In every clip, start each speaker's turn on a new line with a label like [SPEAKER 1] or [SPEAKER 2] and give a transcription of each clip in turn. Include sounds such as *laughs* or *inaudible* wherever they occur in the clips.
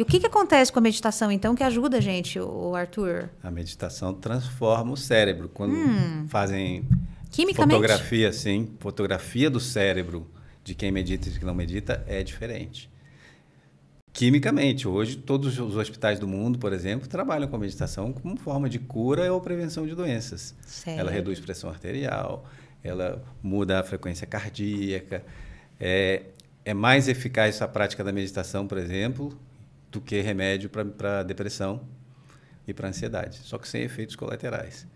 [SPEAKER 1] E o que, que acontece com a meditação, então, que ajuda a gente, o Arthur?
[SPEAKER 2] A meditação transforma o cérebro. Quando hum. fazem fotografia, assim, fotografia do cérebro de quem medita e de quem não medita é diferente. Quimicamente, hoje todos os hospitais do mundo, por exemplo, trabalham com a meditação como forma de cura ou prevenção de doenças. Sério? Ela reduz pressão arterial, ela muda a frequência cardíaca. É, é mais eficaz a prática da meditação, por exemplo, do que remédio para depressão e para ansiedade, só que sem efeitos colaterais.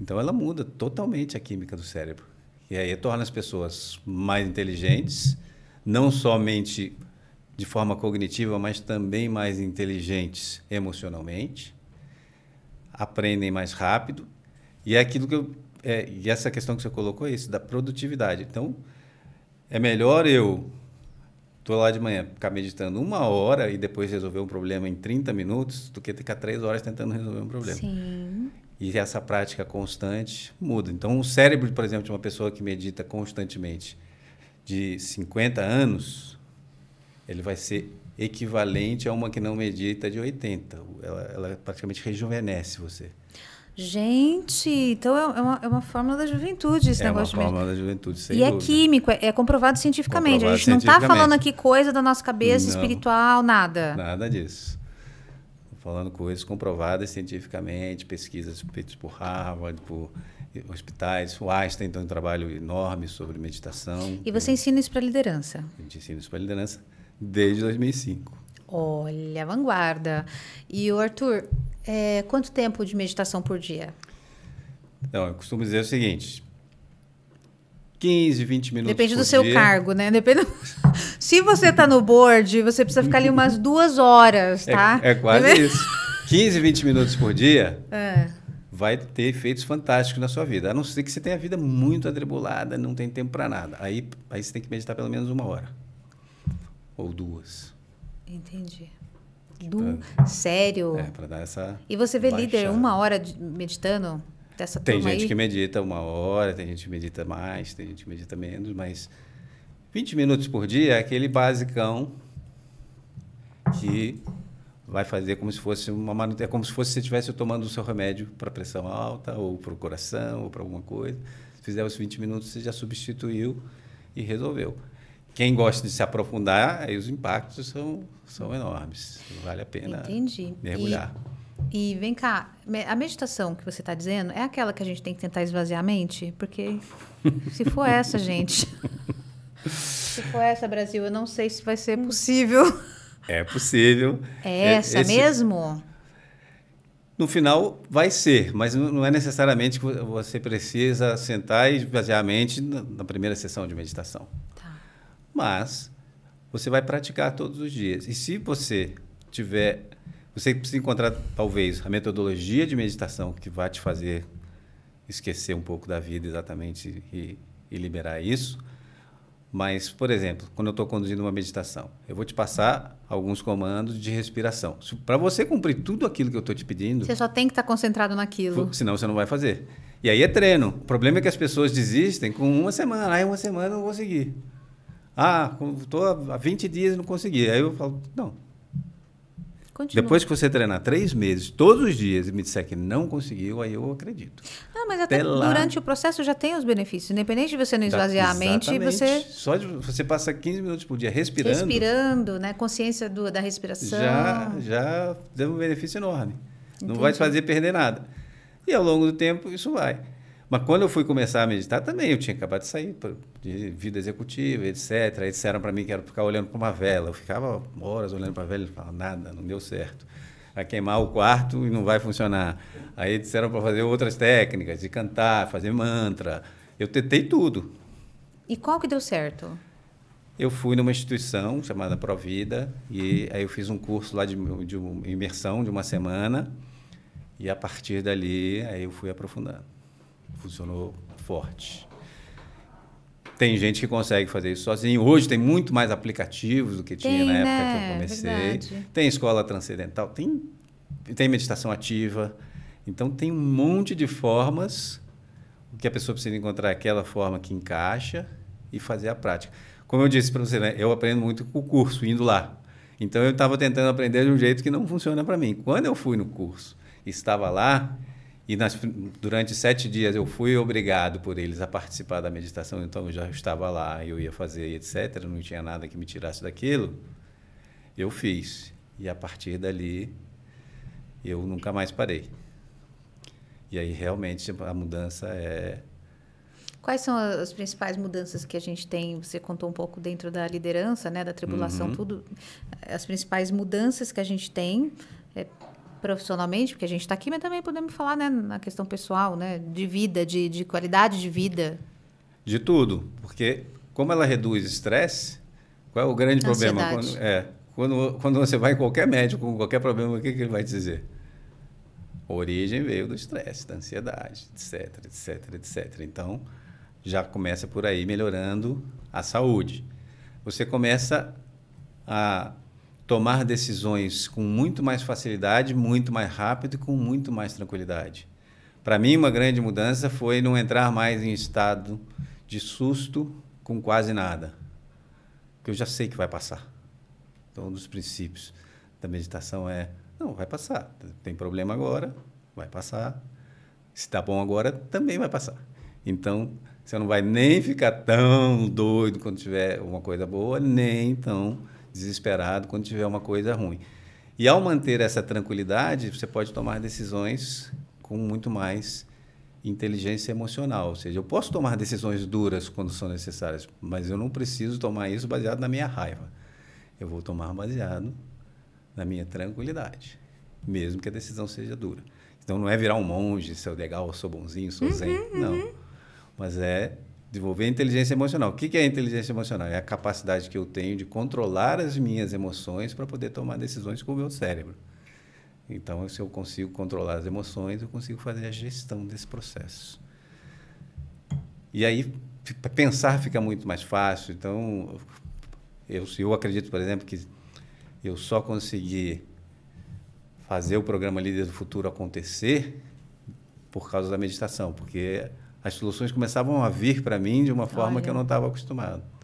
[SPEAKER 2] Então ela muda totalmente a química do cérebro. E aí torna as pessoas mais inteligentes, não somente de forma cognitiva, mas também mais inteligentes emocionalmente, aprendem mais rápido. E é aquilo que eu, é, e essa questão que você colocou é isso da produtividade. Então, é melhor eu tô lá de manhã, ficar meditando uma hora e depois resolver um problema em 30 minutos, do que ficar três horas tentando resolver um problema. Sim. E essa prática constante muda. Então, o cérebro, por exemplo, de uma pessoa que medita constantemente de 50 anos, ele vai ser equivalente a uma que não medita de 80. Ela, ela praticamente rejuvenesce você.
[SPEAKER 1] Gente, então é, é uma, é uma fórmula da juventude esse é negócio É uma fórmula
[SPEAKER 2] da juventude, sem E é dúvida. é
[SPEAKER 1] químico, é, é comprovado cientificamente. Comprovado a gente não está falando aqui coisa da nossa cabeça não, espiritual, nada.
[SPEAKER 2] Nada disso. Estou falando coisas comprovadas cientificamente, pesquisas feitas por Harvard, por hospitais. O Einstein tem um trabalho enorme sobre meditação.
[SPEAKER 1] E você ensina isso para liderança?
[SPEAKER 2] A gente ensina isso para liderança desde 2005.
[SPEAKER 1] Olha, vanguarda. E o Arthur, é, quanto tempo de meditação por dia?
[SPEAKER 2] Então, eu costumo dizer o seguinte: 15, 20 minutos. Depende do seu cargo,
[SPEAKER 1] né? Depende. *laughs* Se você está no board, você precisa ficar ali umas duas horas, é, tá? É, é quase isso.
[SPEAKER 2] 15, 20 minutos por dia é. vai ter efeitos fantásticos na sua vida. A não ser que você tenha a vida muito atribulada, não tem tempo para nada. Aí, aí você tem que meditar pelo menos uma hora. Ou duas.
[SPEAKER 1] Entendi do pra, sério. É, dar essa. E você vê baixada. líder uma hora de, meditando? Dessa tem gente aí? que
[SPEAKER 2] medita uma hora, tem gente que medita mais, tem gente que medita menos, mas 20 minutos por dia é aquele basicão que vai fazer como se fosse uma manutenção, é como se fosse você estivesse tomando o seu remédio para pressão alta ou para o coração ou para alguma coisa. Se fizer os 20 minutos, você já substituiu e resolveu quem gosta de se aprofundar, aí os impactos são, são enormes. Vale a pena Entendi. mergulhar.
[SPEAKER 1] E, e vem cá, a meditação que você está dizendo é aquela que a gente tem que tentar esvaziar a mente? Porque se for essa, gente. *laughs* se for essa, Brasil, eu não sei se vai ser possível.
[SPEAKER 2] É possível. É, é essa é, esse...
[SPEAKER 1] mesmo?
[SPEAKER 2] No final vai ser, mas não é necessariamente que você precisa sentar e esvaziar a mente na primeira sessão de meditação mas você vai praticar todos os dias. E se você tiver, você precisa encontrar talvez a metodologia de meditação que vai te fazer esquecer um pouco da vida exatamente e, e liberar isso. Mas, por exemplo, quando eu estou conduzindo uma meditação, eu vou te passar alguns comandos de respiração. Para você cumprir tudo aquilo que eu estou te pedindo. Você
[SPEAKER 1] só tem que estar tá concentrado naquilo.
[SPEAKER 2] Senão você não vai fazer. E aí é treino. O problema é que as pessoas desistem com uma semana. Aí, uma semana eu não consegui. Ah, estou há 20 dias e não consegui. Aí eu falo, não. Continua. Depois que você treinar três meses, todos os dias, e me disser que não conseguiu, aí eu acredito. Ah, mas até, até lá, durante
[SPEAKER 1] o processo já tem os benefícios. Independente de você não esvaziar da, a mente, você.
[SPEAKER 2] Só de, você passa 15 minutos por dia respirando.
[SPEAKER 1] Respirando, né? Consciência do, da respiração. Já,
[SPEAKER 2] já deu um benefício enorme. Entendi. Não vai te fazer perder nada. E ao longo do tempo, isso vai. Mas quando eu fui começar a meditar, também eu tinha acabado de sair de vida executiva, etc. Aí disseram para mim que era ficar olhando para uma vela. Eu ficava horas olhando para a vela e falava, nada, não deu certo. Vai queimar o quarto e não vai funcionar. Aí disseram para fazer outras técnicas, de cantar, fazer mantra. Eu tentei tudo.
[SPEAKER 1] E qual que deu certo?
[SPEAKER 2] Eu fui numa instituição chamada Provida e aí eu fiz um curso lá de, de imersão de uma semana e a partir dali aí eu fui aprofundando funcionou forte. Tem gente que consegue fazer isso sozinho. Hoje tem muito mais aplicativos do que tinha tem, na época né? que eu comecei. É verdade. Tem escola transcendental, tem, tem meditação ativa. Então tem um monte de formas que a pessoa precisa encontrar é aquela forma que encaixa e fazer a prática. Como eu disse para você, né? eu aprendo muito com o curso, indo lá. Então eu estava tentando aprender de um jeito que não funciona para mim. Quando eu fui no curso, estava lá, e nas, durante sete dias eu fui obrigado por eles a participar da meditação, então eu já estava lá, eu ia fazer, etc. Não tinha nada que me tirasse daquilo. Eu fiz. E a partir dali, eu nunca mais parei. E aí, realmente, a mudança é.
[SPEAKER 1] Quais são as principais mudanças que a gente tem? Você contou um pouco dentro da liderança, né, da tribulação, uhum. tudo. As principais mudanças que a gente tem é profissionalmente, porque a gente está aqui, mas também podemos falar né, na questão pessoal, né, de vida, de, de qualidade de vida.
[SPEAKER 2] De tudo, porque como ela reduz estresse, qual é o grande problema? Quando, é, quando, quando você vai em qualquer médico com qualquer problema, o que, que ele vai dizer? A origem veio do estresse, da ansiedade, etc, etc, etc. Então, já começa por aí melhorando a saúde. Você começa a tomar decisões com muito mais facilidade, muito mais rápido e com muito mais tranquilidade. Para mim, uma grande mudança foi não entrar mais em estado de susto com quase nada, que eu já sei que vai passar. Então, um dos princípios da meditação é: não, vai passar. Tem problema agora, vai passar. Se está bom agora, também vai passar. Então, você não vai nem ficar tão doido quando tiver uma coisa boa, nem tão desesperado quando tiver uma coisa ruim. E ao manter essa tranquilidade, você pode tomar decisões com muito mais inteligência emocional. Ou seja, eu posso tomar decisões duras quando são necessárias, mas eu não preciso tomar isso baseado na minha raiva. Eu vou tomar baseado na minha tranquilidade, mesmo que a decisão seja dura. Então não é virar um monge, ser legal, sou bonzinho, sou uhum, zen. uhum. Não. Mas é Desenvolver inteligência emocional. O que é inteligência emocional? É a capacidade que eu tenho de controlar as minhas emoções para poder tomar decisões com o meu cérebro. Então, se eu consigo controlar as emoções, eu consigo fazer a gestão desse processo. E aí, pensar fica muito mais fácil. Então, eu, eu acredito, por exemplo, que eu só consegui fazer o programa Líder do Futuro acontecer por causa da meditação, porque as soluções começavam a vir para mim de uma forma Olha. que eu não estava acostumado.